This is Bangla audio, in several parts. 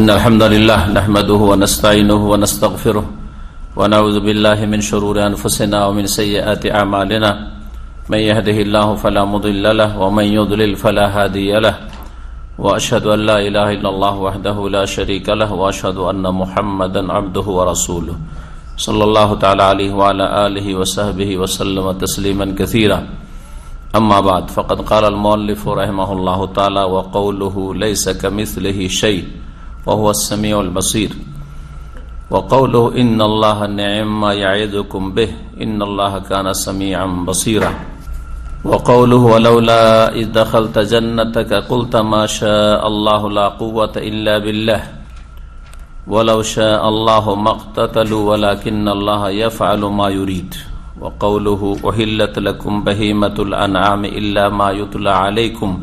إن الحمد لله نحمده ونستعينه ونستغفره ونعوذ بالله من شرور أنفسنا ومن سيئات أعمالنا من يهده الله فلا مضل له ومن يضلل فلا هادي له وأشهد أن لا إله إلا الله وحده لا شريك له وأشهد أن محمدا عبده ورسوله صلى الله تعالى عليه وعلى آله وصحبه وسلم تسليما كثيرا أما بعد فقد قال المؤلف رحمه الله تعالى وقوله ليس كمثله شيء وهو السميع البصير وقوله إن الله نعم ما يعيدكم به إن الله كان سميعا بصيرا وقوله ولولا إذ دخلت جنتك قلت ما شاء الله لا قوة إلا بالله ولو شاء الله ما اقتتلوا ولكن الله يفعل ما يريد وقوله أحلت لكم بهيمة الأنعام إلا ما يتلى عليكم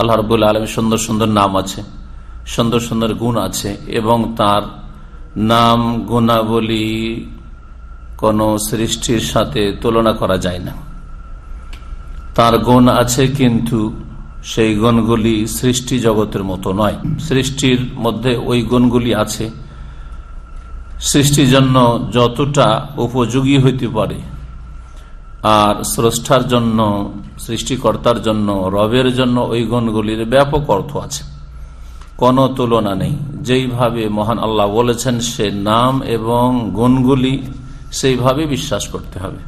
আল্লাহ রবুল্লা আলমের সুন্দর সুন্দর নাম আছে সুন্দর সুন্দর গুণ আছে এবং তার নাম গুণাবলী কোনো সৃষ্টির সাথে তুলনা করা যায় না তার গুণ আছে কিন্তু সেই গুণগুলি সৃষ্টি জগতের মতো নয় সৃষ্টির মধ্যে ওই গুণগুলি আছে সৃষ্টির জন্য যতটা উপযোগী হইতে পারে আর স্রষ্টার জন্য সৃষ্টিকর্তার জন্য রবের জন্য ওই গুণগুলির ব্যাপক অর্থ আছে কোনো তুলনা নেই যেইভাবে মহান আল্লাহ বলেছেন সে নাম এবং গুণগুলি সেইভাবে বিশ্বাস করতে হবে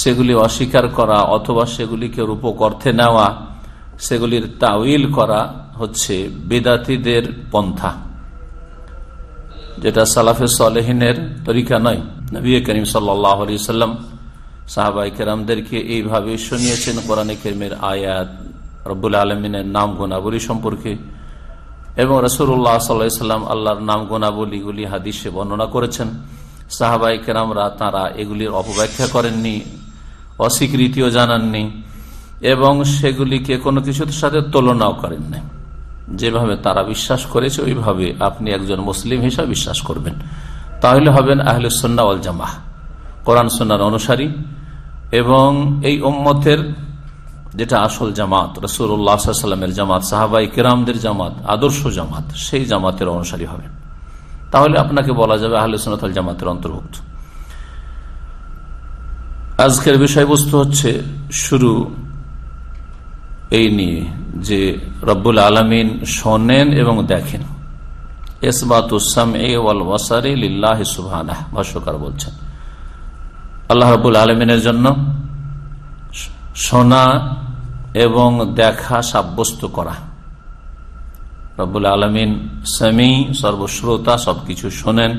সেগুলি অস্বীকার করা অথবা সেগুলিকে রূপক অর্থে নেওয়া সেগুলির তাউইল করা হচ্ছে বেদাতিদের পন্থা যেটা সালাফে সালেহিনের তরিকা নয় নবী করিম সাল্লাহ আলি সাল্লাম সাহাবাই কেরামদেরকে এইভাবে শুনিয়েছেন কোরআনে কেরমের আয়াত রব্বুল আলমিনের নাম গোনাবলী সম্পর্কে এবং রসুল্লাহ সাল্লাম আল্লাহর নাম গোনাবলীগুলি হাদিসে বর্ণনা করেছেন সাহাবাই কেরামরা তাঁরা এগুলির অপব্যাখ্যা করেননি অস্বীকৃতিও জানাননি এবং সেগুলিকে কোনো কিছুর সাথে তুলনাও করেননি যেভাবে তারা বিশ্বাস করেছে ওইভাবে আপনি একজন মুসলিম হিসাবে বিশ্বাস করবেন তাহলে হবেন আহলে সন্না জামাহ কোরআন সন্ন্যার অনুসারী এবং এই ওম্মতের যেটা আসল জামাত রসুল্লাহ জামাত সাহাবাই কেরামদের জামাত আদর্শ জামাত সেই জামাতের অনুসারী হবেন তাহলে আপনাকে বলা যাবে আহলে সোনাতাল জামাতের অন্তর্ভুক্ত আজকের বিষয়বস্তু হচ্ছে শুরু এই নিয়ে যে রব্বুল আলমিন শোনেন এবং দেখেন এসবাত ওয়াসারে লিল্লাহ সুবাহ ভাষ্যকার বলছেন আল্লাহ রবুল আলমিনের জন্য শোনা এবং দেখা সাব্যস্ত করা রবুল আলমিন সামি সর্বশ্রোতা সবকিছু শোনেন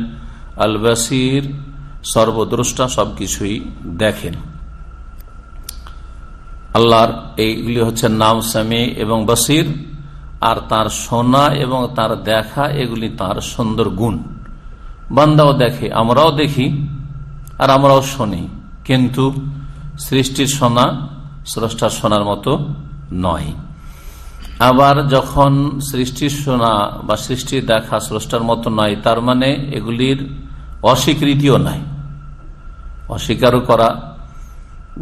আল বাসির সর্বদ্রষ্টা সবকিছুই দেখেন আল্লাহর এইগুলি হচ্ছে নাম সামি এবং বাসির আর তার শোনা এবং তার দেখা এগুলি তার সুন্দর গুণ বান্দাও দেখে আমরাও দেখি আর আমরাও শুনি কিন্তু সৃষ্টির শোনা স্রষ্টার শোনার মতো নয় আবার যখন সৃষ্টির শোনা বা সৃষ্টির দেখা স্রষ্টার মতো নয় তার মানে এগুলির অস্বীকৃতিও নাই অস্বীকারও করা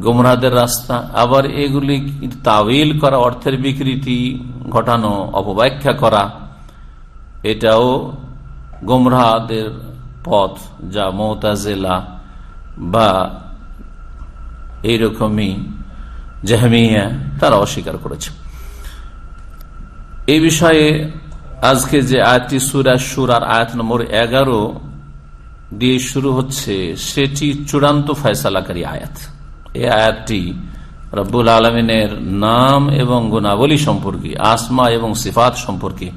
গুমরাদের রাস্তা আবার এগুলি তাবিল করা অর্থের বিকৃতি ঘটানো অপব্যাখ্যা করা এটাও গুমরাদের পথ যা মোতাজেলা বা এইরকমই জাহামিয়া তারা অস্বীকার করেছে এই বিষয়ে আজকে যে আয়াতটি সুরা সুরার আয়াত নম্বর এগারো দিয়ে শুরু হচ্ছে সেটি চূড়ান্ত ফয়সালাকারী আয়াত এই আয়াতটি রব্বুল আলমিনের নাম এবং গুণাবলী সম্পর্কে আসমা এবং সিফাত সম্পর্কে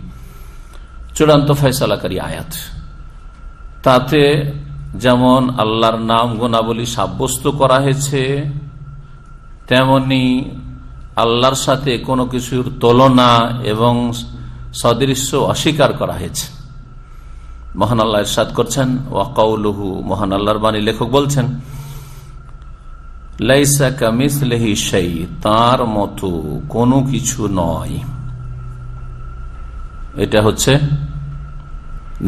চূড়ান্ত ফয়সালাকারী আয়াত তাতে যেমন আল্লাহর নাম গুণাবলী সাব্যস্ত করা হয়েছে তেমনি আল্লাহর সাথে কোনো কিছুর তুলনা এবং সদৃশ্য অস্বীকার করা হয়েছে মহান আল্লাহ ইরশাদ করছেন ওয়াকাউলুহু মহান আল্লাহর বাণী লেখক বলছেন লাইসা কামিস লেহি সেই তার মতো কোনো কিছু নয় এটা হচ্ছে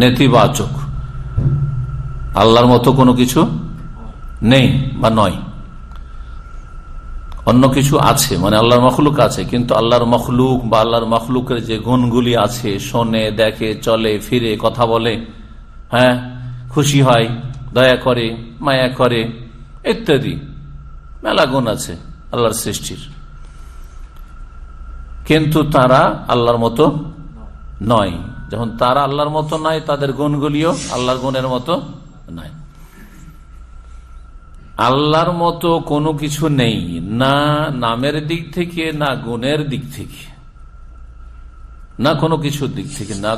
নেতিবাচক আল্লাহর মতো কোনো কিছু নেই বা নয় অন্য কিছু আছে মানে আল্লাহর মখলুক আছে কিন্তু আল্লাহর মখলুক বা আল্লাহর মখলুকের যে গুণগুলি আছে শোনে দেখে চলে ফিরে কথা বলে হ্যাঁ খুশি হয় দয়া করে মায়া করে ইত্যাদি মেলা গুণ আছে আল্লাহর সৃষ্টির কিন্তু তারা আল্লাহর মতো নয় যখন তারা আল্লাহর মতো নয় তাদের গুণগুলিও আল্লাহর গুণের মতো নাই আল্লাহর মতো কোনো কিছু নেই না নামের দিক থেকে না গুণের দিক থেকে না কোনো কিছুর দিক থেকে না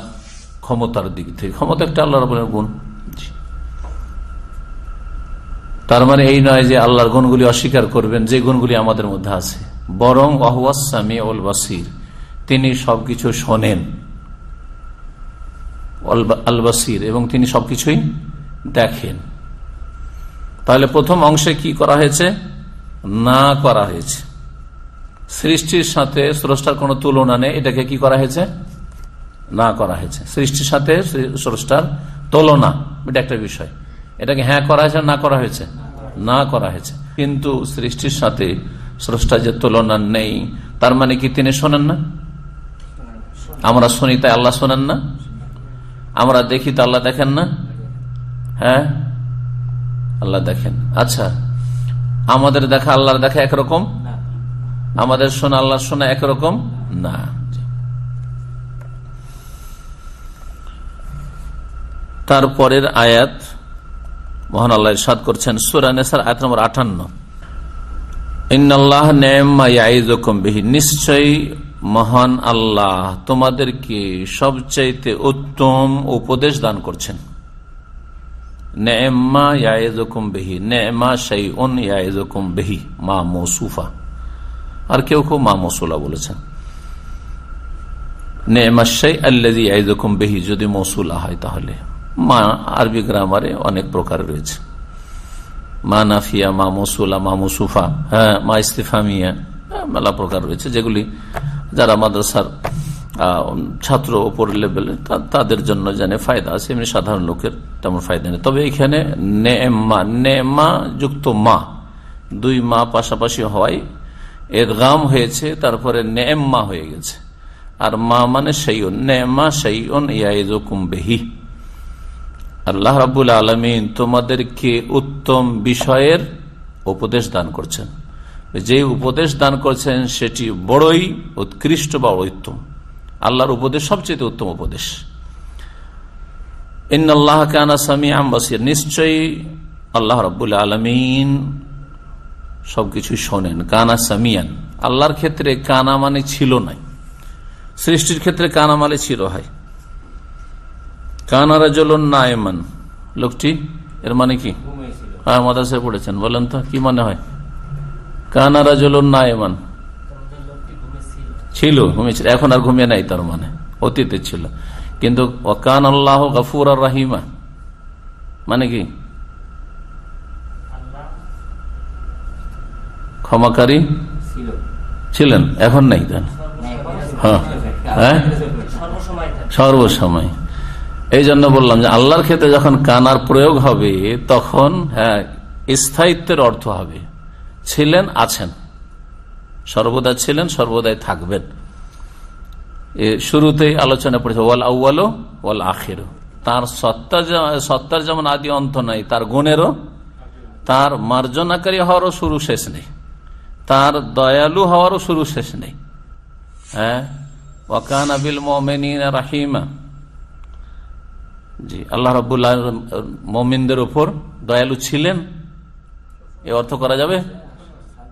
ক্ষমতার দিক থেকে ক্ষমতা একটা আল্লাহর গুণ তার মানে এই নয় যে আল্লাহর গুণগুলি অস্বীকার করবেন যে গুণগুলি আমাদের মধ্যে আছে বরং অহওয়াসামি অল বাসির তিনি সবকিছু শোনেন আল বাসির এবং তিনি সবকিছুই দেখেন তাহলে প্রথম অংশে কি করা হয়েছে না করা হয়েছে সৃষ্টির সাথে স্রষ্টার কোনো তুলনা নেই এটাকে কি করা হয়েছে না করা হয়েছে সৃষ্টির সাথে স্রষ্টার তুলনা এটা একটা বিষয় এটাকে হ্যাঁ করা হয়েছে না করা হয়েছে না করা হয়েছে কিন্তু সৃষ্টির সাথে স্রষ্টার যে তুলনা নেই তার মানে কি তিনি শোনেন না আমরা শুনি তাই আল্লাহ শোনেন না আমরা দেখি তা আল্লাহ দেখেন না হ্যাঁ আল্লাহ দেখেন আচ্ছা আমাদের দেখা আল্লাহর দেখা একরকম আমাদের শোনা আল্লাহ শোনা একরকম না তারপরের আয়াত মহান আল্লাহ সাদ করছেন সুরানেসার আয়াত নম্বর আটান্ন নিশ্চয় নিশ্চয়ই মহান আল্লাহ তোমাদেরকে সবচাইতে উত্তম উপদেশ দান করছেন নেমা ইয়াজকুম বেহি নেমা সেই আর কেউ কেউ মা মসুলা বলেছেন নেমা সেই আল্লাদি ইয়াজকুম বেহি যদি মসুলা হয় তাহলে মা আরবি গ্রামারে অনেক প্রকার রয়েছে মা নাফিয়া মা মসুলা মা মুসুফা হ্যাঁ মা ইস্তিফামিয়া মেলা প্রকার রয়েছে যেগুলি যারা মাদ্রাসার ছাত্র ওপর লেভেলে তাদের জন্য জানে ফায়দা আছে এমনি সাধারণ লোকের তেমন ফায়দা নেই তবে এখানে নেমা নেমা যুক্ত মা দুই মা পাশাপাশি হওয়ায় গাম হয়েছে তারপরে নেমা হয়ে গেছে আর মা মানে সেই নেমা সেইন ইয়াইজুকুম্বেহি আল্লাহ রাবুল আলমিন তোমাদেরকে উত্তম বিষয়ের উপদেশ দান করছেন যে উপদেশ দান করছেন সেটি বড়ই উৎকৃষ্ট বা উত্তম আল্লাহর উপদেশ সবচেয়ে উত্তম উপদেশ ইন্নআল্লাহ কানা সামি নিশ্চয়ই আল্লাহ রবুল্লা আলমিন সবকিছু শোনেন কানা সামিয়ান আল্লাহর ক্ষেত্রে কানা মানে ছিল নাই সৃষ্টির ক্ষেত্রে কানা মানে ছিল হয় কানারা জলন না এমন লোকটি এর মানে কি হ্যাঁ মাদাসে পড়েছেন বলেন তো কি মনে হয় কানারা জলন না এমন ছিল ঘুমিয়েছিল এখন আর ঘুমিয়ে নাই তার মানে অতীতে ছিল কিন্তু অকান আল্লাহ গাফুর আর রাহিমা মানে কি ক্ষমাকারী ছিলেন এখন নাই তার হ্যাঁ, হ্যাঁ? সর্বসময় এই জন্য বললাম যে আল্লাহর ক্ষেত্রে যখন কানার প্রয়োগ হবে তখন হ্যাঁ স্থায়িত্বের অর্থ হবে ছিলেন আছেন সর্বদা ছিলেন সর্বদাই থাকবেন শুরুতেই আলোচনা পড়েছে ওয়াল আউ্বালো ওয়াল আখের তার সত্তা সত্তার যেমন আদি অন্ত নাই তার গুণেরও তার মার্জনাকারী হওয়ারও শুরু শেষ নেই তার দয়ালু হওয়ারও শুরু শেষ নেই হ্যাঁ ওয়াকান আবিল রাহিমা জি আল্লাহ রবুল্লাহ মোমিনদের উপর দয়ালু ছিলেন এ অর্থ করা যাবে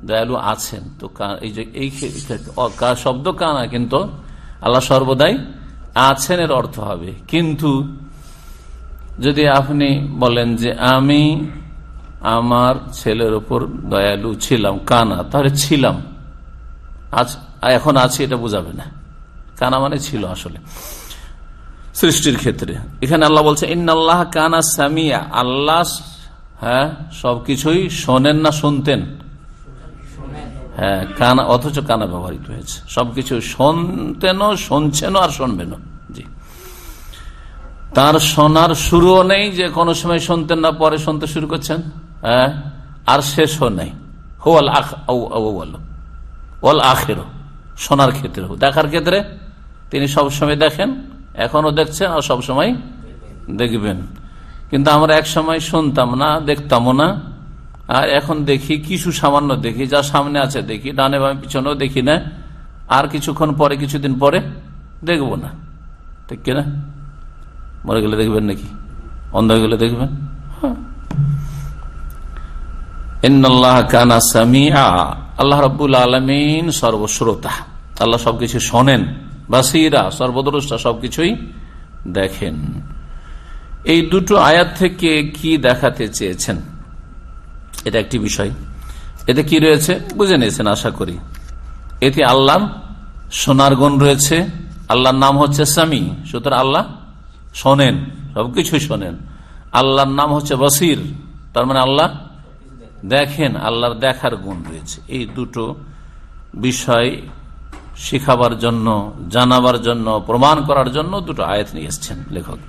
দয়ালু আছেন তো এই যে এই শব্দ কানা কিন্তু আল্লাহ সর্বদাই আছেন এর অর্থ হবে কিন্তু যদি আপনি বলেন যে আমি আমার ছেলের ওপর দয়ালু ছিলাম কানা তাহলে ছিলাম আজ এখন আছি এটা বোঝাবে না কানা মানে ছিল আসলে সৃষ্টির ক্ষেত্রে এখানে আল্লাহ বলছে আল্লাহ কানা সামিয়া আল্লাহ হ্যাঁ সবকিছুই শোনেন না শুনতেন হ্যাঁ, কানা অথচ কানা ব্যবহৃত হয়েছে সবকিছু শুনতেন শুনছেন আর শুনবেন জি তার শোনার শুরুও নেই যে কোনো সময় শুনতেন না পরে শুনতে শুরু করছেন হ্যাঁ আর শেষও নেই হোয়াল আখ ওয়াল আখের শোনার ক্ষেত্রে দেখার ক্ষেত্রে তিনি সব সময় দেখেন এখনও দেখছেন আর সবসময় দেখবেন কিন্তু আমরা এক সময় শুনতাম না দেখতামও না আর এখন দেখি কিছু সামান্য দেখি যা সামনে আছে দেখি ডানে বামে পিছনেও দেখি না আর কিছুক্ষণ পরে কিছুদিন পরে দেখব না ঠিক কিনা মরে গেলে দেখবেন নাকি অন্ধ গেলে দেখবেন হ্যাঁ। আল্লাহ রবুল আলমিন সর্বশ্রোতা আল্লাহ সবকিছু শোনেন বাসিরা সর্বদ্রষ্টা সবকিছুই দেখেন এই দুটো আয়াত থেকে কি দেখাতে চেয়েছেন এটা একটি বিষয় এতে কি রয়েছে বুঝে নিয়েছেন আশা করি এতে আল্লাহ সোনার গুণ রয়েছে আল্লাহর নাম হচ্ছে স্বামী সুতরাং আল্লাহ শোনেন সবকিছুই শোনেন আল্লাহর নাম হচ্ছে বসির তার মানে আল্লাহ দেখেন আল্লাহর দেখার গুণ রয়েছে এই দুটো বিষয় শিখাবার জন্য জানাবার জন্য প্রমাণ করার জন্য দুটো আয়াত নিয়ে এসছেন লেখক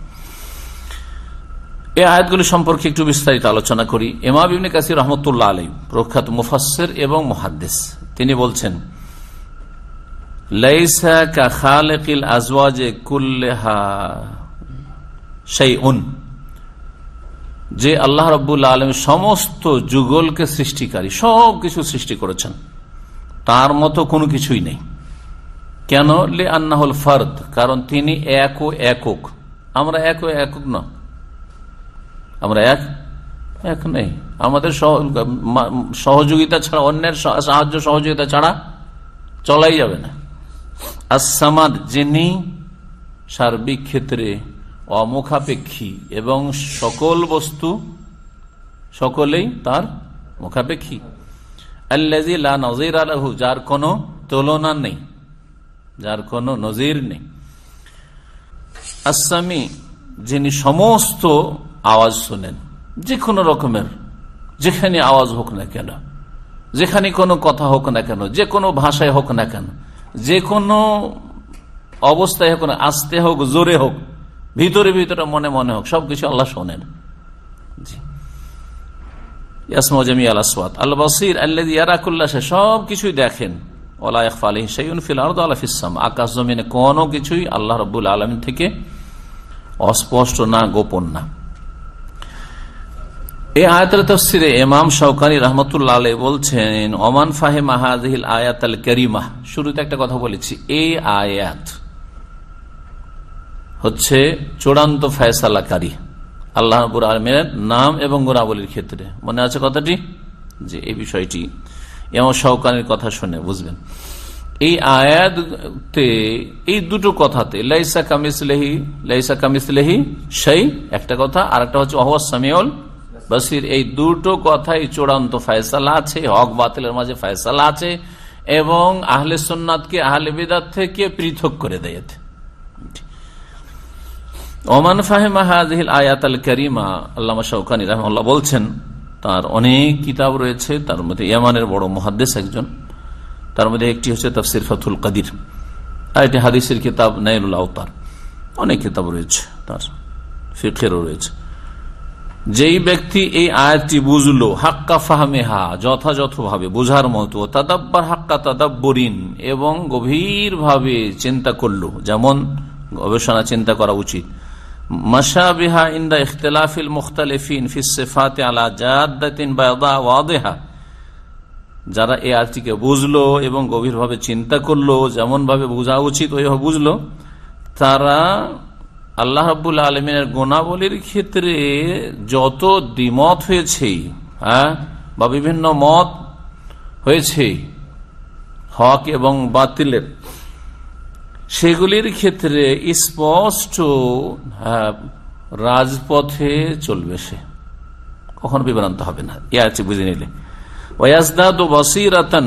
এই আয়াতগুলি সম্পর্কে একটু বিস্তারিত আলোচনা করি এমা বিবিন কাসির রহমতুল্লাহ আলী প্রখ্যাত মুফাসের এবং মহাদ্দেশ তিনি বলছেন উন যে আল্লাহ রব্বুল আলম সমস্ত যুগলকে সৃষ্টিকারী সব কিছু সৃষ্টি করেছেন তার মতো কোনো কিছুই নেই কেন লে হল ফার্দ কারণ তিনি এক ও একক আমরা এক ও একক না আমরা এক এক নেই আমাদের সহযোগিতা ছাড়া অন্যের সাহায্য সহযোগিতা ছাড়া চলাই যাবে না আসামাদ যিনি সার্বিক ক্ষেত্রে অমুখাপেক্ষী এবং সকল বস্তু সকলেই তার মুখাপেক্ষী আল্লাজি লা নজির আলাহু যার কোনো তুলনা নেই যার কোনো নজির নেই আসামি যিনি সমস্ত আওয়াজ শোনেন যে কোনো রকমের যেখানে আওয়াজ হোক না কেন যেখানে কোনো কথা হোক না কেন যে কোনো ভাষায় হোক না কেন যে কোনো অবস্থায় হোক না আসতে হোক জোরে হোক ভিতরে ভিতরে মনে মনে হোক সবকিছু আল্লাহ শোনেন আল্লাহ ইয়ারাকুল্লা সে সব কিছুই দেখেন আকাশ জমিনে কোনো কিছুই আল্লাহ রবুল আলম থেকে অস্পষ্ট না গোপন না এই আয়াতের তফসিরে এমাম শৌকানি রহমতুল্লাহ বলছেন ওমান ফাহে মাহাজিল আয়াত আল করিমা শুরুতে একটা কথা বলেছি এই আয়াত হচ্ছে চূড়ান্ত ফয়সালাকারী আল্লাহ আলমের নাম এবং গুণাবলীর ক্ষেত্রে মনে আছে কথাটি যে এই বিষয়টি এমন শৌকানের কথা শুনে বুঝবেন এই আয়াতে এই দুটো কথাতে লাইসা কামিসলেহি লাইসা কামিসলেহি সেই একটা কথা আর একটা হচ্ছে অহসামিউল বসির এই দুটো কথাই চূড়ান্ত ফায়সালা আছে হক বাতিলের মাঝে ফায়সালা আছে এবং আহলে সোননাথকে আহলে বিদাত থেকে পৃথক করে দিয়েছে ওমান ফাহেমা হাজিল আয়াত আল করিমা আল্লাহ শৌকানি রহমাল্লাহ বলছেন তার অনেক কিতাব রয়েছে তার মধ্যে ইয়ামানের বড় মহাদ্দেশ একজন তার মধ্যে একটি হচ্ছে তফসির ফাতুল কাদির আর একটি হাদিসের কিতাব নাইরুল আওতার অনেক কিতাব রয়েছে তার ফিকেরও রয়েছে যেই ব্যক্তি এই আয়াতটি বুঝল হাক্কা ফাহমেহা যথাযথভাবে বোঝার মতো তাদাব্বার হাক্কা তাদাব্বরিন এবং গভীরভাবে চিন্তা করল যেমন গবেষণা চিন্তা করা উচিত মাসাবিহা ইন্দা ইখতলাফিল মুখতালিফিন ফিসেফাতে আলা জাদ্দাতিন বায়দা ওয়াদেহা যারা এই আয়াতটিকে বুঝলো এবং গভীরভাবে চিন্তা করলো যেমনভাবে বোঝা উচিত ওইভাবে বুঝলো তারা আল্লাহ রাবুল আলমিনের গুণাবলীর ক্ষেত্রে যত দ্বিমত হয়েছে হ্যাঁ বা বিভিন্ন মত হয়েছে হক এবং বাতিলের সেগুলির ক্ষেত্রে স্পষ্ট হ্যাঁ, রাজপথে চলবে সে কখনো বিভ্রান্ত হবে না ইয়া আছে বুঝে নিলে ওয়াজদাদ ও বসিরাতন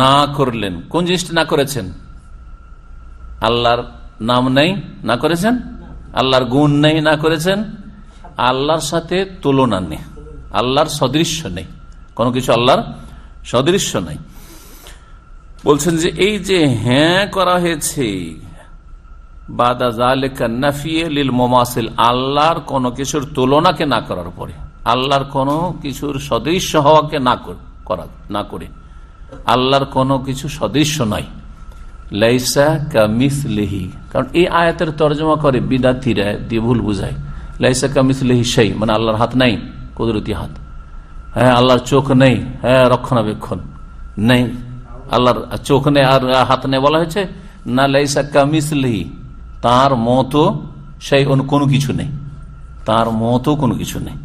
না করলেন কোন জিনিসটা না করেছেন আল্লাহর নাম নেই না করেছেন আল্লাহর গুণ নেই না করেছেন আল্লাহর সাথে তুলনা নেই আল্লাহর সদৃশ্য নেই কোনো কিছু আল্লাহর সদৃশ্য নেই বলছেন যে এই যে হ্যাঁ করা হয়েছে আল্লাহর কোন কিছুর তুলনাকে না করার পরে আল্লাহর কোন কিছুর সদৃশ্য হওয়াকে না না করে আল্লাহর কোনো কিছু সদৃশ্য নয় লাইসা লেহি কারণ এই আয়াতের তর্জমা করে বিদাতিরা দিয়ে ভুল বুঝায় লাইসা লেহি সেই মানে আল্লাহর হাত নাই কুদরতি হাত হ্যাঁ আল্লাহর চোখ নেই হ্যাঁ রক্ষণাবেক্ষণ নেই আল্লাহর চোখ নেই আর হাত নেই বলা হয়েছে না লাইসা কামিস লেহি তার মতো সেই কোনো কিছু নেই তার মতো কোনো কিছু নেই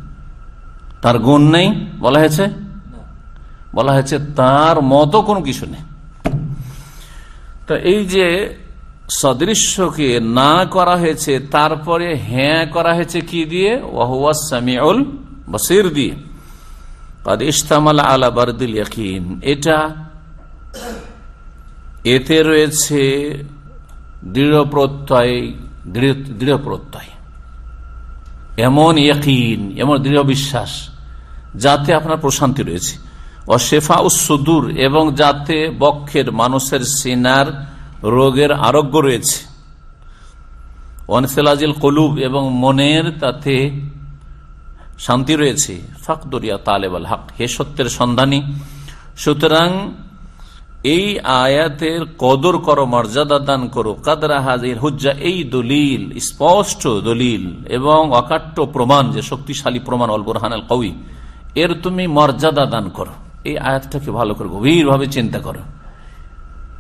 তার গুণ নেই বলা হয়েছে বলা হয়েছে তার মতো কোনো কিছু নেই তো এই যে সদৃশ্যকে না করা হয়েছে তারপরে হ্যাঁ করা হয়েছে কি দিয়ে ওয়াহুয়া সামিউল বসির দিয়ে ইস্তামাল আলা বারদুল ইয়াকিন এটা এতে রয়েছে দৃঢ় প্রত্যয় দৃঢ় প্রত্যয় এমন ইয়াকিন এমন দৃঢ় বিশ্বাস যাতে আপনার প্রশান্তি রয়েছে অশেফা সুদূর এবং যাতে বক্ষের মানুষের সিনার রোগের আরোগ্য রয়েছে অনসেলাজিল কলুব এবং মনের তাতে শান্তি রয়েছে ফাকদরিয়া তালেব আল হক হে সত্যের সন্ধানী সুতরাং এই আয়াতের কদর করো মর্যাদা দান করো কাদরা হাজির হুজ্জা এই দলিল স্পষ্ট দলিল এবং অকাট্য প্রমাণ যে শক্তিশালী প্রমাণ অল্প বোরহান আল কবি এর তুমি মর্যাদা দান করো এই আয়াতটাকে ভালো করে গভীরভাবে চিন্তা করো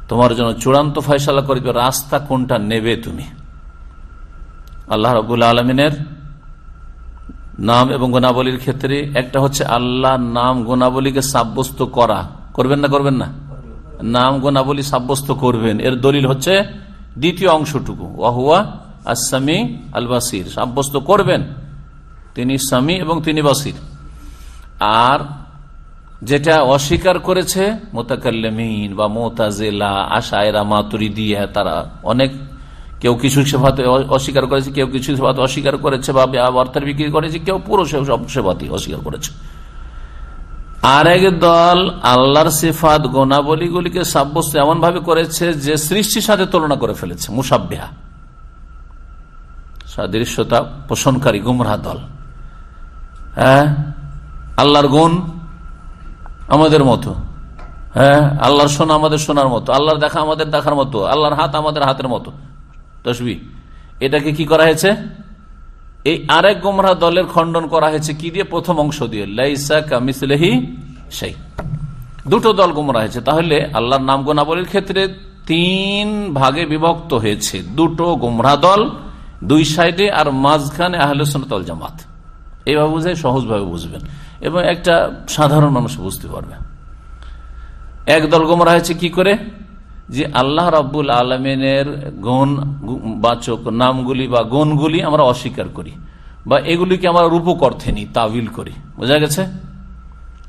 তোমার জন্য চূড়ান্ত ফয়সালা করে রাস্তা কোনটা নেবে তুমি আল্লাহ রবুল আলমিনের নাম এবং গোনাবলীর ক্ষেত্রে একটা হচ্ছে আল্লাহ নাম গোনাবলীকে সাব্যস্ত করা করবেন না করবেন না নাম গোনাবলী সাব্যস্ত করবেন এর দলিল হচ্ছে দ্বিতীয় অংশটুকু ওয়াহুয়া আসামি আল বাসির সাব্যস্ত করবেন তিনি স্বামী এবং তিনি বাসির আর যেটা অস্বীকার করেছে মোতাকাল্লামিন বা মোতাজেলা আশায়রা দিয়ে তারা অনেক কেউ কিছু সেবাতে অস্বীকার করেছে কেউ কিছু সেবাতে অস্বীকার করেছে বা অর্থের বিক্রি করেছে কেউ পুরো সেবাতে অস্বীকার করেছে আর এক দল আল্লাহর সিফাত গোনাবলীগুলিকে সাব্যস্ত এমন ভাবে করেছে যে সৃষ্টির সাথে তুলনা করে ফেলেছে মুসাব্যা সাদৃশ্যতা পোষণকারী গুমরা দল হ্যাঁ আল্লাহর গুণ আমাদের মতো হ্যাঁ আল্লাহর শোনা আমাদের শোনার মতো আল্লাহর দেখা আমাদের দেখার মতো আল্লাহর হাত আমাদের হাতের মতো তসবি এটাকে কি করা হয়েছে এই আরেক গোমরা দলের খণ্ডন করা হয়েছে কি দিয়ে প্রথম অংশ দিয়ে লাইসা কামিসলেহি সেই দুটো দল গোমরা হয়েছে তাহলে আল্লাহর নাম গোনাবলীর ক্ষেত্রে তিন ভাগে বিভক্ত হয়েছে দুটো গোমরা দল দুই সাইডে আর মাঝখানে আহলে সোনাতল জামাত এইভাবে বুঝে সহজভাবে বুঝবেন এবং একটা সাধারণ মানুষ বুঝতে পারবে এক দল গোমরা হয়েছে কি করে যে আল্লাহ রাবুল আলমিনের গণ বাচক নামগুলি বা গণগুলি আমরা অস্বীকার করি বা এগুলিকে আমরা রূপক অর্থে নিই তাবিল করি বোঝা গেছে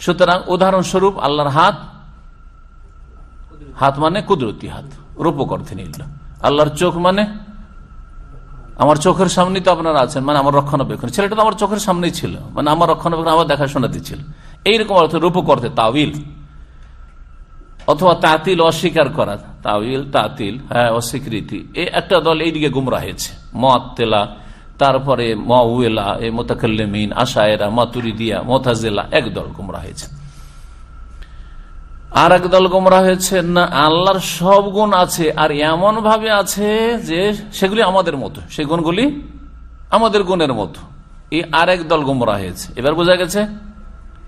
সুতরাং উদাহরণস্বরূপ আল্লাহর হাত হাত মানে কুদরতি হাত রূপক অর্থে নিল আল্লাহর চোখ মানে আমার চোখের সামনেই তো আপনারা আছেন মানে আমার রক্ষণাবেক্ষণ ছেলেটা তো আমার চোখের সামনেই ছিল মানে আমার রক্ষণাবেক্ষণ আমার দেখাশোনাতে ছিল এইরকম অর্থ রূপক অর্থে তাবিল অথবা তাতিল অস্বীকার করা তাবিল তাতিল হ্যাঁ অস্বীকৃতি এই একটা দল এইদিকে গুমরা হয়েছে মতলা তারপরে মাউলা এ মোতাকল্লেমিন আশায়রা মাতুরিদিয়া মোতাজেলা এক দল গুমরা হয়েছে আর এক দল গোমরা হয়েছে না আল্লাহর সব গুণ আছে আর এমন ভাবে আছে যে সেগুলি আমাদের মতো সেই গুণগুলি আমাদের গুণের মতো এই আরেক দল গোমরা হয়েছে এবার বোঝা গেছে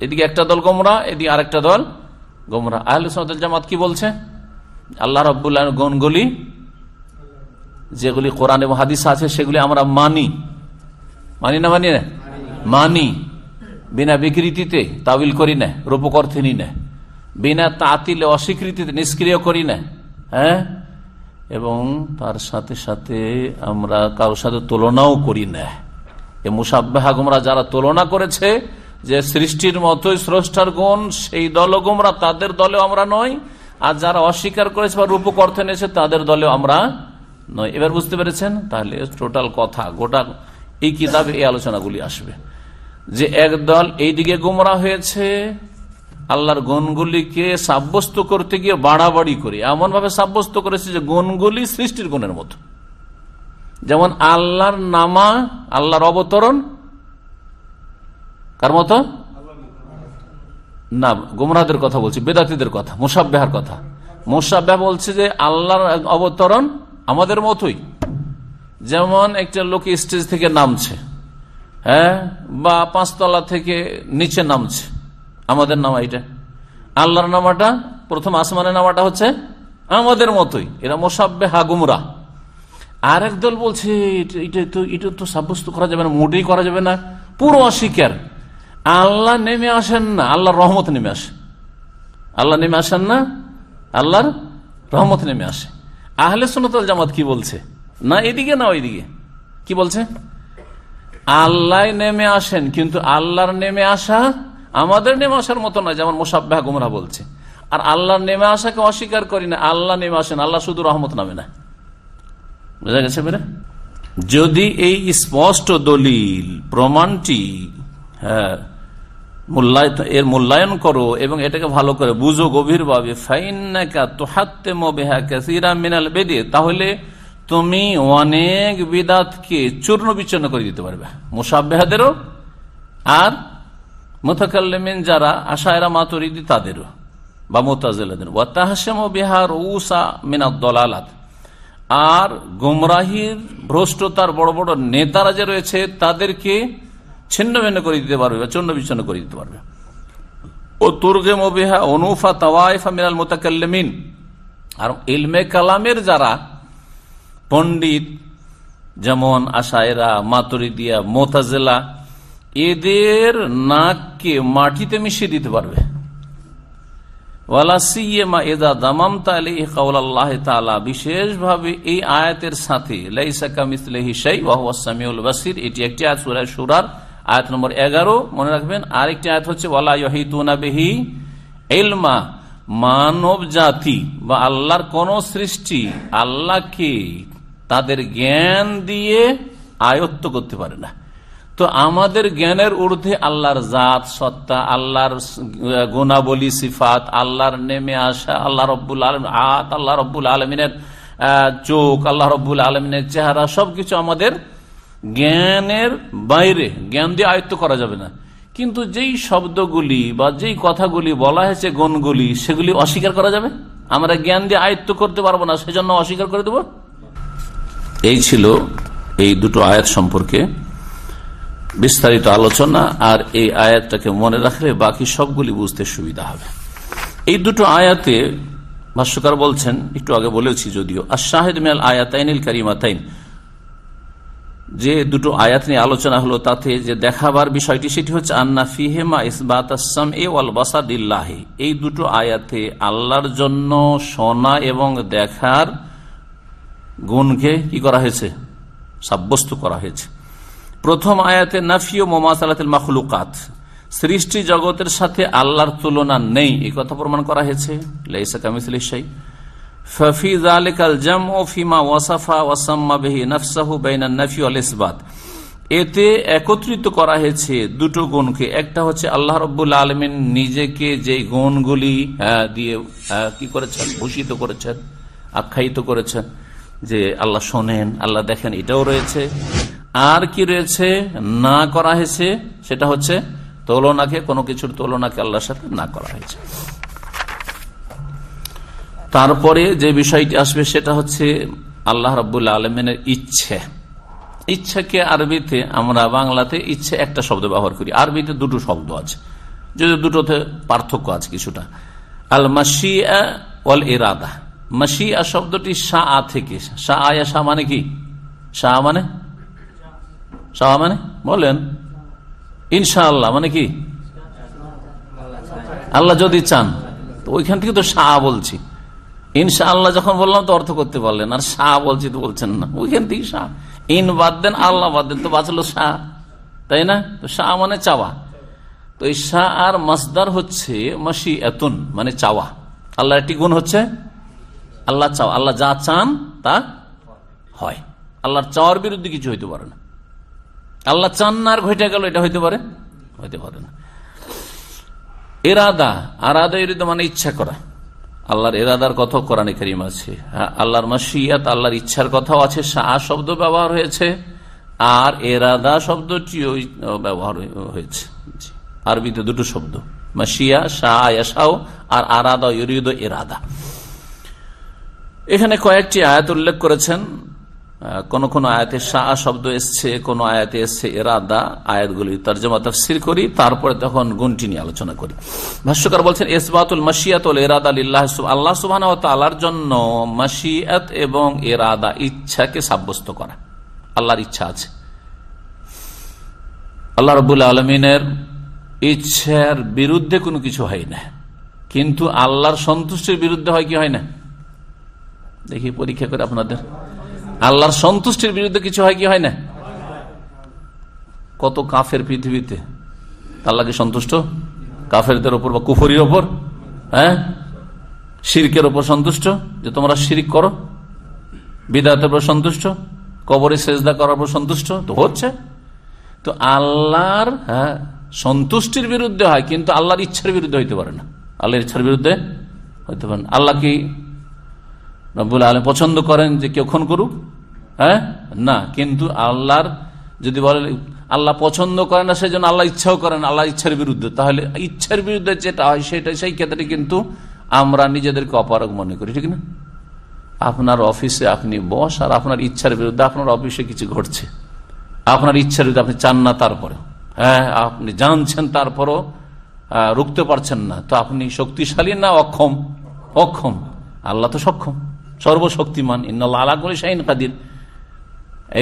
এদিকে একটা দল গোমরা এদিকে আরেকটা দল গোমরা আহলে জামাত কি বলছে আল্লাহ রব্বুল্লাহ গুণগুলি যেগুলি কোরআন এবং হাদিস আছে সেগুলি আমরা মানি মানি না মানি না মানি বিনা বিকৃতিতে তাবিল করি না রূপকর্থিনী নেয় না বিনা তাতিলে অস্বীকৃতিতে নিষ্ক্রিয় করি না হ্যাঁ এবং তার সাথে সাথে আমরা কারোর সাথে তুলনাও করি না এ মুসাব্বাহা গুমরা যারা তুলনা করেছে যে সৃষ্টির মতোই স্রষ্টার গুণ সেই দল গুমরা তাদের দলেও আমরা নয় আর যারা অস্বীকার করেছে বা রূপক অর্থ নিয়েছে তাদের দলেও আমরা নয় এবার বুঝতে পেরেছেন তাহলে টোটাল কথা গোটা এই কিতাবে এই আলোচনাগুলি আসবে যে এক দল এইদিকে গুমরা হয়েছে আল্লাহর গুণগুলিকে সাব্যস্ত করতে গিয়ে বাড়াবাড়ি করে এমনভাবে সাব্যস্ত করেছে যে গুণগুলি সৃষ্টির গুণের মতো যেমন আল্লাহর নামা আল্লাহর অবতরণ কার মতো না গুমরাদের কথা বলছি বেদাতিদের কথা মোসাব্যাহার কথা মোসাব্যা বলছে যে আল্লাহর অবতরণ আমাদের মতোই যেমন একটা লোক স্টেজ থেকে নামছে হ্যাঁ বা পাঁচতলা থেকে নিচে নামছে আমাদের নামা এটা আল্লাহর নামাটা প্রথম আসমানের নামাটা হচ্ছে আমাদের মতোই এরা মোসাব্বে হাগুমরা আর একদল বলছে এটা তো এটা তো সাব্যস্ত করা যাবে না মোটেই করা যাবে না পুরো অস্বীকার আল্লাহ নেমে আসেন না আল্লাহর রহমত নেমে আসে আল্লাহ নেমে আসেন না আল্লাহর রহমত নেমে আসে আহলে সোনাতল জামাত কি বলছে না এদিকে না ওইদিকে কি বলছে আল্লাহ নেমে আসেন কিন্তু আল্লাহর নেমে আসা আমাদের নেমে আসার মতো নয় যেমন মোসাব্বাহ গুমরা বলছে আর আল্লাহর নেমে আসাকে অস্বীকার করি না আল্লাহ নেমে আসেন আল্লাহ শুধু রহমত নামে না বোঝা গেছে মেরে যদি এই স্পষ্ট দলিল প্রমাণটি হ্যাঁ এর মূল্যায়ন করো এবং এটাকে ভালো করে বুঝো গভীরভাবে তাহলে তুমি অনেক বিদাতকে চূর্ণ বিচ্ছন্ন করে দিতে পারবে মুসাববেহাদেরও আর মোতাকাল্লেমিন যারা আশায়রা মাতুরিদি তাদেরও বা মোতাজেলাদের ও তাহসেম বিহার উসা মিনাদ্দলালাত আর গুমরাহির ভ্রষ্টতার বড় বড় নেতারা যে রয়েছে তাদেরকে ছিন্ন ভিন্ন করে দিতে পারবে বা চন্ন বিচ্ছন্ন করে দিতে পারবে ও তুর্গে মবিহা অনুফা তাওয়াইফা মিনাল মোতাকাল্লেমিন আর ইলমে কালামের যারা পণ্ডিত যেমন আশায়রা মাতুরিদিয়া মোতাজেলা এদের নাককে মাটিতে মিশিয়ে দিতে পারবে বিশেষভাবে এই আয়াতের সাথে এটি একটি আয়াত সুরায় সুরার আয়াত নম্বর এগারো মনে রাখবেন আরেকটি আয়াত হচ্ছে ওয়ালাহি এলমা মানব জাতি বা আল্লাহর কোন সৃষ্টি আল্লাহকে তাদের জ্ঞান দিয়ে আয়ত্ত করতে পারে না তো আমাদের জ্ঞানের ঊর্ধ্বে আল্লাহর জাত সত্তা আল্লাহর গুণাবলী সিফাত আল্লাহর নেমে আসা আল্লাহ রব্বুল আলম হাত আল্লাহ রব্বুল আলমিনের চোখ আল্লাহ রব্বুল আলমিনের চেহারা সবকিছু আমাদের জ্ঞানের বাইরে জ্ঞান দিয়ে আয়ত্ত করা যাবে না কিন্তু যেই শব্দগুলি বা যেই কথাগুলি বলা হয়েছে গুণগুলি সেগুলি অস্বীকার করা যাবে আমরা জ্ঞান দিয়ে আয়ত্ত করতে পারবো না সেজন্য অস্বীকার করে দেব এই ছিল এই দুটো আয়াত সম্পর্কে বিস্তারিত আলোচনা আর এই আয়াতটাকে মনে রাখলে বাকি সবগুলি বুঝতে সুবিধা হবে এই দুটো আয়াতে ভাষ্যকার বলছেন একটু আগে বলেছি যদিও আর শাহেদ মিয়াল আয়াতাইনিল কারিমাতাইন যে দুটো আয়াত নিয়ে আলোচনা হলো তাতে যে দেখাবার বিষয়টি সেটি হচ্ছে আন্না ফিহেমা ইসবাত আসাম এ ওয়াল এই দুটো আয়াতে আল্লাহর জন্য সোনা এবং দেখার গুণকে কি করা হয়েছে সাব্যস্ত করা হয়েছে প্রথম আয়াতে নাফিও মোমাসালাতিল মখলুকাত সৃষ্টি জগতের সাথে আল্লাহর তুলনা নেই এ কথা প্রমাণ করা হয়েছে লাইসা কামিসুল ইসাই ফফিজ আলিকাল জাম ও ফিমা ওয়াসাফা ওয়াসাম্মা বেহি নাফসাহু বেইনা নাফি আল এতে একত্রিত করা হয়েছে দুটো গুণকে একটা হচ্ছে আল্লাহ রব্বুল আলমিন নিজেকে যে গুণগুলি দিয়ে কি করেছেন ভূষিত করেছেন আখ্যায়িত করেছেন যে আল্লাহ শোনেন আল্লাহ দেখেন এটাও রয়েছে আর কি রয়েছে না করা হয়েছে সেটা হচ্ছে তুলনাকে কোনো কিছুর তুলনাকে আল্লাহর সাথে না করা হয়েছে তারপরে যে বিষয়টি আসবে সেটা হচ্ছে আল্লাহ রবুল্লা আলমিনের ইচ্ছে ইচ্ছাকে আরবিতে আমরা বাংলাতে ইচ্ছে একটা শব্দ ব্যবহার করি আরবিতে দুটো শব্দ আছে যদি দুটোতে পার্থক্য আছে কিছুটা আল মাসিয়া ওয়াল ইরাদা মাসিয়া শব্দটি শাহ থেকে শাহ আয়া শাহ মানে কি শাহ মানে সাহা মানে বলেন ইনশাআল্লাহ মানে কি আল্লাহ যদি চান তো ওইখান থেকে তো শাহ বলছি ইনশা আল্লাহ যখন বললাম তো অর্থ করতে পারলেন আর শাহ বলছি তো বলছেন না ওইখান থেকে শাহ ইন বাদ দেন আল্লাহ বাদ দেন তো বাঁচলো শাহ তাই না তো শাহ মানে চাওয়া তো এই শাহ আর মাসদার হচ্ছে মাসি এতুন মানে চাওয়া আল্লাহ একটি গুণ হচ্ছে আল্লাহ চাওয়া আল্লাহ যা চান তা হয় আল্লাহর চাওয়ার বিরুদ্ধে কিছু হইতে পারে না আল্লাহ চান না আর ঘটে গেল এটা হইতে পারে হইতে পারে না এরাদা আরাদা এরিদ মানে ইচ্ছা করা আল্লাহর এরাদার কথাও কোরআনে করিম আছে হ্যাঁ, আল্লাহর মাসিয়াত আল্লাহর ইচ্ছার কথাও আছে শাহ শব্দ ব্যবহার হয়েছে আর এরাদা ওই ব্যবহার হয়েছে আরবিতে দুটো শব্দ মাসিয়া শাহ আর আরাদা ইরিদ এরাদা এখানে কয়েকটি আয়াত উল্লেখ করেছেন কোন কোন আয়াতে শাহ শব্দ এসছে কোন আয়াতে এসছে এরাদা আয়াতগুলি তর্জমা তফসির করি তারপরে তখন গুণটি নিয়ে আলোচনা করি ভাষ্যকার বলছেন ইসবাতুল মাসিয়াত এরাদা আল্লাহ আল্লাহ সুবাহ আল্লাহর জন্য মাসিয়াত এবং এরাদা ইচ্ছাকে সাব্যস্ত করা আল্লাহর ইচ্ছা আছে আল্লাহ রবুল আলমিনের ইচ্ছার বিরুদ্ধে কোনো কিছু হয় না কিন্তু আল্লাহর সন্তুষ্টির বিরুদ্ধে হয় কি হয় না দেখি পরীক্ষা করে আপনাদের আল্লাহর সন্তুষ্টির বিরুদ্ধে কিছু হয় কি হয় না কত কাফের পৃথিবীতে আল্লাহকে সন্তুষ্ট কাফেরদের ওপর বা কুফরির ওপর হ্যাঁ সিরকের ওপর সন্তুষ্ট যে তোমরা শিরিক করো বিদায়তের উপর সন্তুষ্ট কবরে সেজদা করার উপর সন্তুষ্ট তো হচ্ছে তো আল্লাহর হ্যাঁ সন্তুষ্টির বিরুদ্ধে হয় কিন্তু আল্লাহর ইচ্ছার বিরুদ্ধে হইতে পারে না আল্লাহর ইচ্ছার বিরুদ্ধে হইতে পারে না আল্লাহ কি রব্বুল আলম পছন্দ করেন যে কেউ খুন করুক হ্যাঁ না কিন্তু আল্লাহর যদি বলে আল্লাহ পছন্দ করে না সেই জন্য আল্লাহ ইচ্ছাও করেন আল্লাহ ইচ্ছার বিরুদ্ধে তাহলে ইচ্ছার বিরুদ্ধে যেটা হয় সেটা সেই ক্ষেত্রে কিন্তু আমরা নিজেদেরকে অপারক মনে করি ঠিক না আপনার অফিসে আপনি বস আর আপনার ইচ্ছার বিরুদ্ধে আপনার অফিসে কিছু ঘটছে আপনার ইচ্ছার বিরুদ্ধে আপনি চান না তারপরে হ্যাঁ আপনি জানছেন তারপরও রুখতে পারছেন না তো আপনি শক্তিশালী না অক্ষম অক্ষম আল্লাহ তো সক্ষম সর্বশক্তিমান ইন্নাল্লাহ কাদির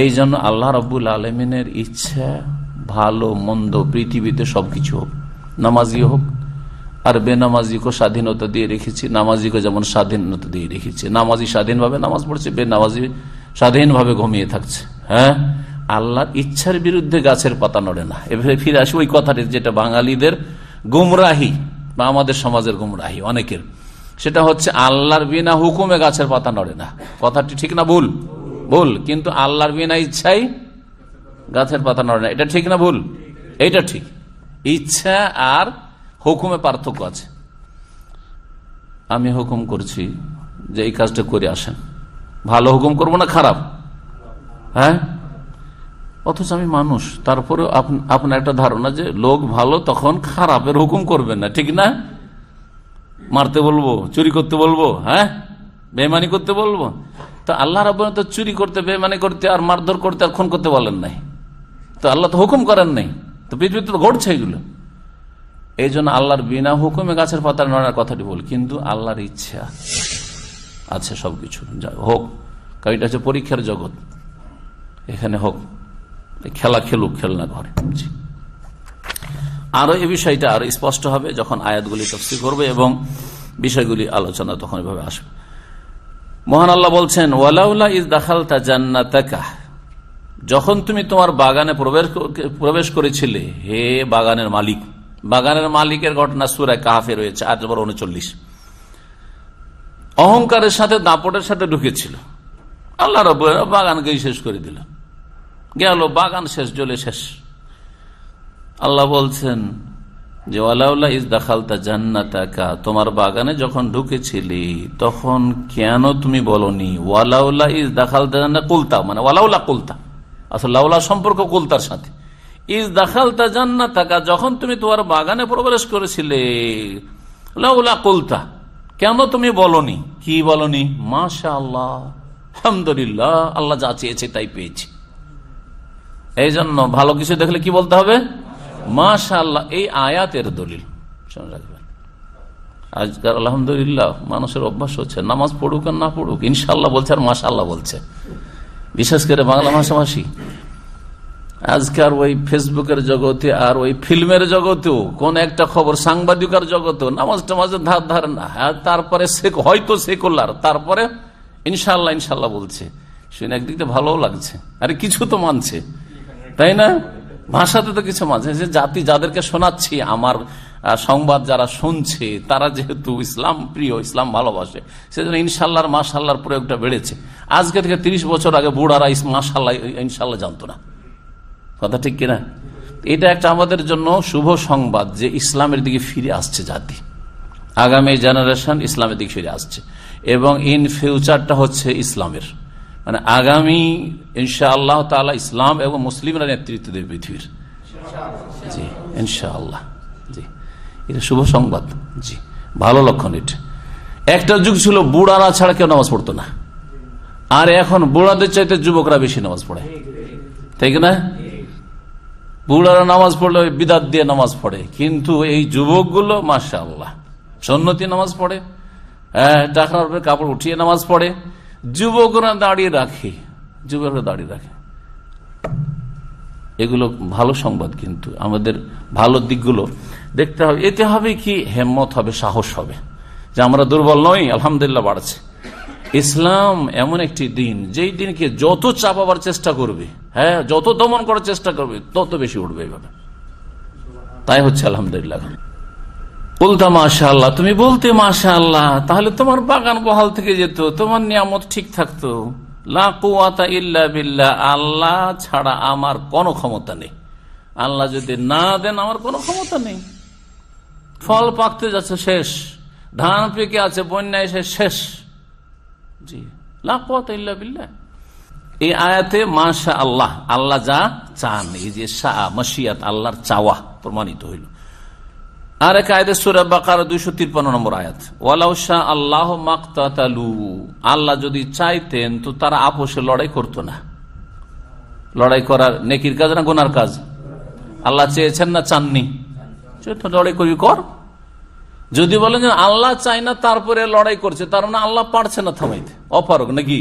এই জন্য আল্লাহ রবুল আলমিনের ইচ্ছা ভালো মন্দ পৃথিবীতে সবকিছু হোক নামাজি হোক আর বেনামাজিকে স্বাধীনতা দিয়ে রেখেছি নামাজিকে যেমন স্বাধীনতা দিয়ে রেখেছি নামাজি স্বাধীনভাবে নামাজ পড়ছে বেনামাজি স্বাধীনভাবে ঘুমিয়ে থাকছে হ্যাঁ আল্লাহর ইচ্ছার বিরুদ্ধে গাছের পাতা নড়ে না এভাবে ফিরে আসি ওই কথাটি যেটা বাঙালিদের গুমরাহি বা আমাদের সমাজের গুমরাহি অনেকের সেটা হচ্ছে আল্লাহর বিনা হুকুমে গাছের পাতা নড়ে না কথাটি ঠিক না ভুল ভুল কিন্তু আল্লাহর বিনা ইচ্ছাই গাছের পাতা নড়ে না এটা ঠিক না ভুল এটা ঠিক ইচ্ছা আর হুকুমে পার্থক্য আছে আমি হুকুম করছি যে এই কাজটা করে আসেন ভালো হুকুম করব না খারাপ হ্যাঁ অথচ আমি মানুষ তারপরে আপনার একটা ধারণা যে লোক ভালো তখন খারাপের হুকুম করবেন না ঠিক না মারতে বলবো চুরি করতে বলবো হ্যাঁ বেমানি করতে বলবো তো আল্লাহ রব তো চুরি করতে বেমানি করতে আর মারধর করতে আর খুন করতে বলেন নাই তো আল্লাহ তো হুকুম করেন নাই তো পৃথিবীতে তো ঘটছে এগুলো এই জন্য আল্লাহর বিনা হুকুমে গাছের পাতা নড়ার কথাটি বল কিন্তু আল্লাহর ইচ্ছা আছে সবকিছু হোক কারণ এটা হচ্ছে পরীক্ষার জগৎ এখানে হোক খেলা খেলুক খেলনা ঘরে আরো এই বিষয়টা আরো স্পষ্ট হবে যখন আয়াতগুলি তফসি করবে এবং বিষয়গুলি আলোচনা তখন এভাবে আসবে মোহান আল্লাহ বলছেন ওয়ালাউলা ইজ দাখালতা যখন তুমি তোমার বাগানে প্রবেশ প্রবেশ করেছিলে হে বাগানের মালিক বাগানের মালিকের ঘটনা সুরায় কাহাফে রয়েছে আট নম্বর উনচল্লিশ অহংকারের সাথে দাপটের সাথে ঢুকেছিল আল্লাহ রব বাগানকেই শেষ করে দিল গেল বাগান শেষ জলে শেষ আল্লাহ বলছেন যে ওয়ালাউল্লা ইস দাখালতা জান্নাতাকা তোমার বাগানে যখন ঢুকেছিলি তখন কেন তুমি বলনি ওয়ালাউল্লা ইস দাখালতা জান্নাত কুলতা মানে ওয়ালাউল্লা কুলতা আসলে আচ্ছা, লাউলা সম্পর্ক কুলতার সাথে ইস দাখালতা জান্নাতাকা যখন তুমি তোমার বাগানে প্রবেশ করেছিলে লাউলা কুলতা কেন তুমি বলনি কি বলনি মাশা আল্লাহ আলহামদুলিল্লাহ আল্লাহ যা চেয়েছে তাই পেয়েছি এই জন্য ভালো কিছু দেখলে কি বলতে হবে মাশাল্লাহ এই আয়াতের দলিল শোনা আজকাল আলহামদুলিল্লাহ মানুষের অভ্যাস হচ্ছে নামাজ পড়ুক আর না পড়ুক ইনশাল্লাহ বলছে আর মাশাল্লাহ বলছে বিশেষ করে বাংলা ভাষাভাষী আজকাল ওই ফেসবুকের জগতে আর ওই ফিল্মের জগতেও কোন একটা খবর সাংবাদিকার জগতেও নামাজ টামাজের ধার ধার না তারপরে শেখ হয়তো সেকুলার তারপরে ইনশাল্লাহ ইনশাল্লাহ বলছে শুনে একদিকটা ভালোও লাগছে আরে কিছু তো মানছে তাই না ভাষাতে তো কিছু মাঝে যে জাতি যাদেরকে শোনাচ্ছি আমার সংবাদ যারা শুনছে তারা যেহেতু ইসলাম প্রিয় ইসলাম ভালোবাসে সেজন্য ইনশাল্লাহর মাশাল্লাহর প্রয়োগটা বেড়েছে আজকে থেকে ৩০ বছর আগে বুড়ারা মাশাল্লাহ ইনশাল্লাহ জানতো না কথা ঠিক কিনা এটা একটা আমাদের জন্য শুভ সংবাদ যে ইসলামের দিকে ফিরে আসছে জাতি আগামী জেনারেশন ইসলামের দিকে ফিরে আসছে এবং ইন ফিউচারটা হচ্ছে ইসলামের মানে আগামী ইনশা আল্লাহ তালা ইসলাম এবং মুসলিমরা নেতৃত্ব দেবে পৃথিবীর জি ইনশা আল্লাহ জি এটা শুভ সংবাদ জি ভালো লক্ষণ এটা একটা যুগ ছিল বুড়ারা ছাড়া কেউ নামাজ পড়তো না আর এখন বুড়াদের চাইতে যুবকরা বেশি নামাজ পড়ে তাই না বুড়ারা নামাজ পড়লে বিদাত দিয়ে নামাজ পড়ে কিন্তু এই যুবকগুলো মাসা আল্লাহ সন্নতি নামাজ পড়ে হ্যাঁ টাকার উপরে কাপড় উঠিয়ে নামাজ পড়ে যুবকরা দাঁড়িয়ে রাখে যুবকরা দাঁড়িয়ে রাখে এগুলো ভালো সংবাদ কিন্তু আমাদের ভালো দিকগুলো দেখতে হবে এতে হবে কি হেম্মত হবে সাহস হবে যে আমরা দুর্বল নই আলহামদুলিল্লাহ বাড়ছে ইসলাম এমন একটি দিন যেই দিনকে যত চাপাবার চেষ্টা করবে হ্যাঁ যত দমন করার চেষ্টা করবে তত বেশি উঠবে এভাবে তাই হচ্ছে আলহামদুলিল্লাহ বলতা মাশা আল্লাহ তুমি বলতে মাশা আল্লাহ তাহলে তোমার বাগান বহাল থেকে যেত তোমার নিয়ামত ঠিক থাকতো ইল্লা বিল্লা আল্লাহ ছাড়া আমার কোন ক্ষমতা নেই আল্লাহ যদি না দেন আমার কোনো ক্ষমতা নেই ফল পাকতে যাচ্ছে শেষ ধান পেকে আছে বন্যা এসে শেষ জি লাকুয়াতা ইল্লা বিল্লা এই আয়াতে মাশা আল্লাহ আল্লাহ যা চান এই যে শাহ মশিয়াত আল্লাহর চাওয়া প্রমাণিত হইল আর এক আয়াত সুরা বাকার দুইশো তিরপান্ন নম্বর আয়াত ওয়ালাউ শাহ আল্লাহ মাকতালু আল্লাহ যদি চাইতেন তো তারা আপোষে লড়াই করতো না লড়াই করার নেকির কাজ না গোনার কাজ আল্লাহ চেয়েছেন না চাননি লড়াই করি কর যদি বলেন যে আল্লাহ চাই না তারপরে লড়াই করছে তার মানে আল্লাহ পারছে না থামাইতে অপারক নাকি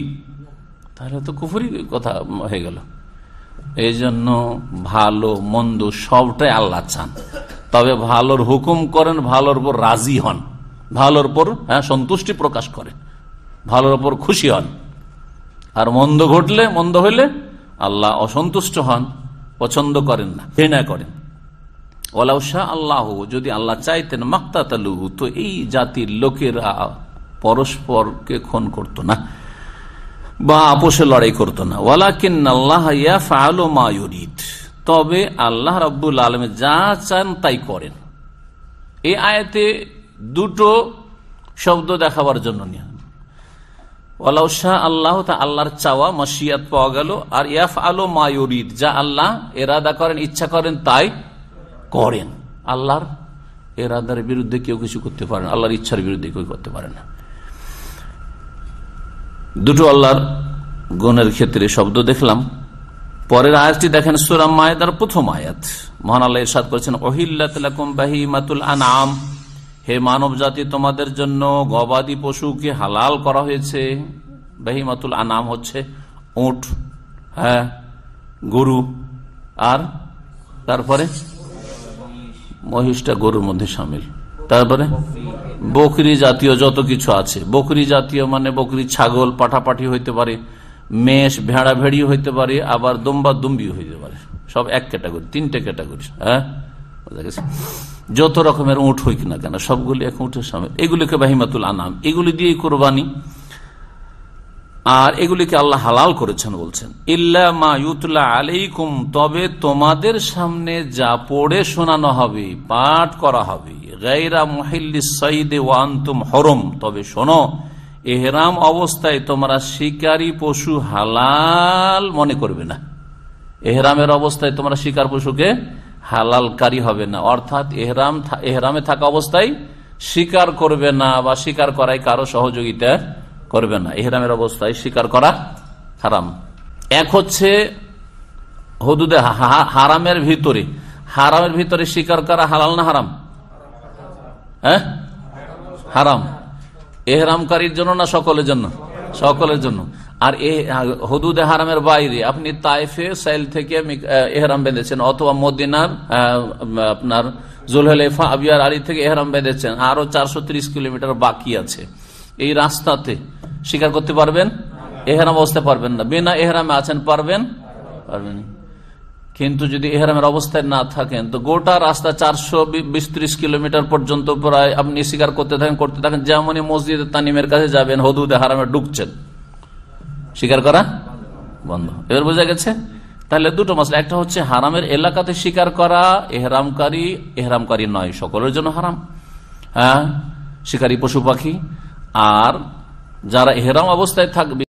তাহলে তো কুফুরি কথা হয়ে গেল এই জন্য ভালো মন্দ সবটাই আল্লাহ চান তবে ভালোর হুকুম করেন ভালোর উপর রাজি হন ভালোর উপর হ্যাঁ সন্তুষ্টি প্রকাশ করেন ভালোর উপর খুশি হন আর মন্দ ঘটলে মন্দ হইলে আল্লাহ অসন্তুষ্ট হন পছন্দ করেন না ঘৃণা করেন ওলাউশাহ আল্লাহ যদি আল্লাহ চাইতেন মাক্তাতালুহু তো এই জাতির লোকেরা পরস্পরকে খুন করত না বা আপোষে লড়াই করত না ওয়ালাকিন আল্লাহ ইয়া ফায়ালো মায়ুরিদ তবে আল্লাহ রব্বুল আলম যা চান তাই করেন এই আয়াতে দুটো শব্দ দেখাবার জন্য নিয়ে ওলাউশাহ আল্লাহ তা আল্লাহর চাওয়া মাসিয়াত পাওয়া গেল আর ইয়াফ আলো মায়ুরিদ যা আল্লাহ এরাদা করেন ইচ্ছা করেন তাই করেন আল্লাহর এরাদার বিরুদ্ধে কেউ কিছু করতে পারে না আল্লাহর ইচ্ছার বিরুদ্ধে কেউ করতে পারে না দুটো আল্লাহর গুণের ক্ষেত্রে শব্দ দেখলাম পরের আয়াতটি দেখেন সুরাম মায়েদার প্রথম আয়াত মহান আল্লাহ ইরশাদ করেছেন বাহিমাতুল আনাম হে মানব জাতি তোমাদের জন্য গবাদি পশুকে হালাল করা হয়েছে বাহিমাতুল আনাম হচ্ছে উঁট হ্যাঁ গরু আর তারপরে মহিষটা গরুর মধ্যে সামিল তারপরে বকরি জাতীয় যত কিছু আছে বকরি জাতীয় মানে বকরি ছাগল পাঠাপাঠি হইতে পারে মেষ ভেড়া ভেড়ি হইতে পারে আবার দম্বা দুম্বি হইতে পারে সব এক ক্যাটাগরি তিনটে ক্যাটাগরি হ্যাঁ যত রকমের উঠ হইক না কেন সবগুলি এক উঁটের সামনে এগুলিকে বাহিমাতুল আনাম এগুলি দিয়েই কোরবানি আর এগুলিকে আল্লাহ হালাল করেছেন বলছেন ইল্লা মায়ুতলা আলাইকুম তবে তোমাদের সামনে যা পড়ে শোনানো হবে পাঠ করা হবে গাইরা মহিল্লি সাইদে ওয়ান্তুম হরম তবে শোনো এহরাম অবস্থায় তোমরা শিকারী পশু হালাল মনে করবে না এহরামের অবস্থায় তোমরা শিকার পশুকে হালালকারী হবে না অর্থাৎ এহরাম এহরামে থাকা অবস্থায় শিকার করবে না বা শিকার করায় কারো সহযোগিতা করবে না এহরামের অবস্থায় শিকার করা হারাম এক হচ্ছে হদুদে হারামের ভিতরে হারামের ভিতরে শিকার করা হালাল না হারাম হ্যাঁ হারাম এহরামকারীর জন্য না সকলের জন্য সকলের জন্য আর এ হদুদ এহারামের বাইরে আপনি তাইফে সাইল থেকে এহরাম বেঁধেছেন অথবা মদিনার আপনার জোলহলেফা আবিয়ার আলী থেকে এহরাম বেঁধেছেন আরো চারশো কিলোমিটার বাকি আছে এই রাস্তাতে স্বীকার করতে পারবেন এহরাম বসতে পারবেন না বিনা এহরামে আছেন পারবেন পারবেন কিন্তু যদি এহরামের অবস্থায় না থাকেন তো গোটা রাস্তা চারশো বিশ কিলোমিটার পর্যন্ত প্রায় আপনি স্বীকার করতে থাকেন করতে থাকেন যেমনই মসজিদ তানিমের কাছে যাবেন হদুদে হারামে ঢুকছেন স্বীকার করা বন্ধ এবার বোঝা গেছে তাহলে দুটো মাসলা একটা হচ্ছে হারামের এলাকাতে স্বীকার করা এহরামকারী এহরামকারী নয় সকলের জন্য হারাম হ্যাঁ শিকারী পশু পাখি আর যারা এহরাম অবস্থায় থাকবে